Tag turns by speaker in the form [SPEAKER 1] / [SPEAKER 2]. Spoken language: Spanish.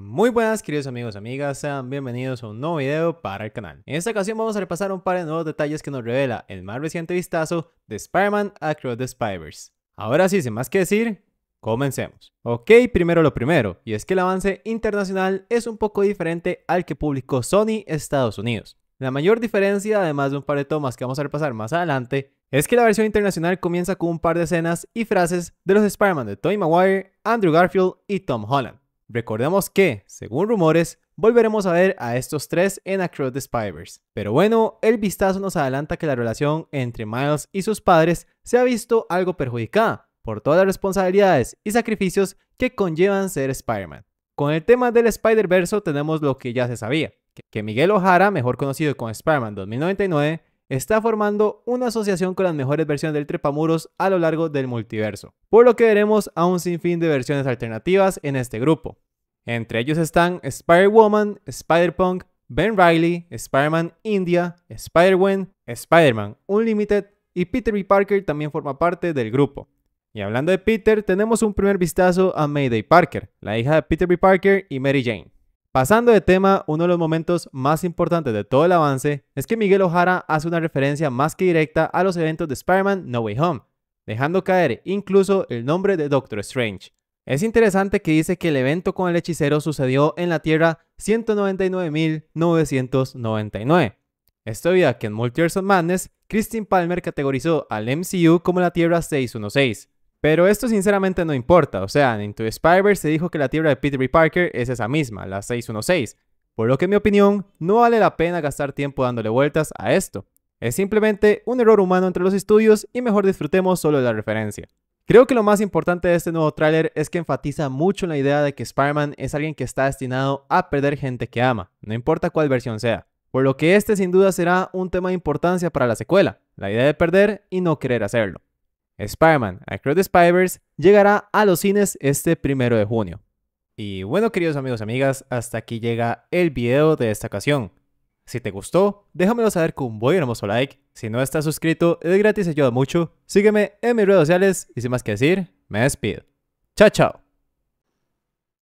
[SPEAKER 1] Muy buenas queridos amigos amigas, sean bienvenidos a un nuevo video para el canal. En esta ocasión vamos a repasar un par de nuevos detalles que nos revela el más reciente vistazo de Spider-Man Across the spiders Ahora sí, sin más que decir, Comencemos. Ok, primero lo primero, y es que el avance internacional es un poco diferente al que publicó Sony Estados Unidos. La mayor diferencia, además de un par de tomas que vamos a repasar más adelante, es que la versión internacional comienza con un par de escenas y frases de los Spider-Man de Tobey Maguire, Andrew Garfield y Tom Holland. Recordemos que, según rumores, volveremos a ver a estos tres en Across the Spiders. Pero bueno, el vistazo nos adelanta que la relación entre Miles y sus padres se ha visto algo perjudicada por todas las responsabilidades y sacrificios que conllevan ser Spider-Man. Con el tema del Spider-Verse tenemos lo que ya se sabía, que Miguel O'Hara, mejor conocido como Spider-Man 2099, está formando una asociación con las mejores versiones del Trepamuros a lo largo del multiverso, por lo que veremos a un sinfín de versiones alternativas en este grupo. Entre ellos están Spider-Woman, Spider-Punk, Ben Riley, Spider-Man India, Spider-Wen, Spider-Man Unlimited y Peter B. Parker también forma parte del grupo. Y hablando de Peter, tenemos un primer vistazo a Mayday Parker, la hija de Peter B. Parker y Mary Jane. Pasando de tema, uno de los momentos más importantes de todo el avance es que Miguel O'Hara hace una referencia más que directa a los eventos de Spider-Man No Way Home, dejando caer incluso el nombre de Doctor Strange. Es interesante que dice que el evento con el hechicero sucedió en la Tierra 199.999. Esto debido que en Multiverse of Madness, Christine Palmer categorizó al MCU como la Tierra 616, pero esto sinceramente no importa, o sea, en the Spider se dijo que la tierra de Peter Parker es esa misma, la 616, por lo que en mi opinión no vale la pena gastar tiempo dándole vueltas a esto. Es simplemente un error humano entre los estudios y mejor disfrutemos solo de la referencia. Creo que lo más importante de este nuevo tráiler es que enfatiza mucho la idea de que Spider-Man es alguien que está destinado a perder gente que ama, no importa cuál versión sea, por lo que este sin duda será un tema de importancia para la secuela, la idea de perder y no querer hacerlo. Spider-Man Across the Spiders, llegará a los cines este primero de junio. Y bueno, queridos amigos y amigas, hasta aquí llega el video de esta ocasión. Si te gustó, déjamelo saber con un buen hermoso like. Si no estás suscrito, es gratis, y ayuda mucho. Sígueme en mis redes sociales y sin más que decir, me despido. Chao, chao.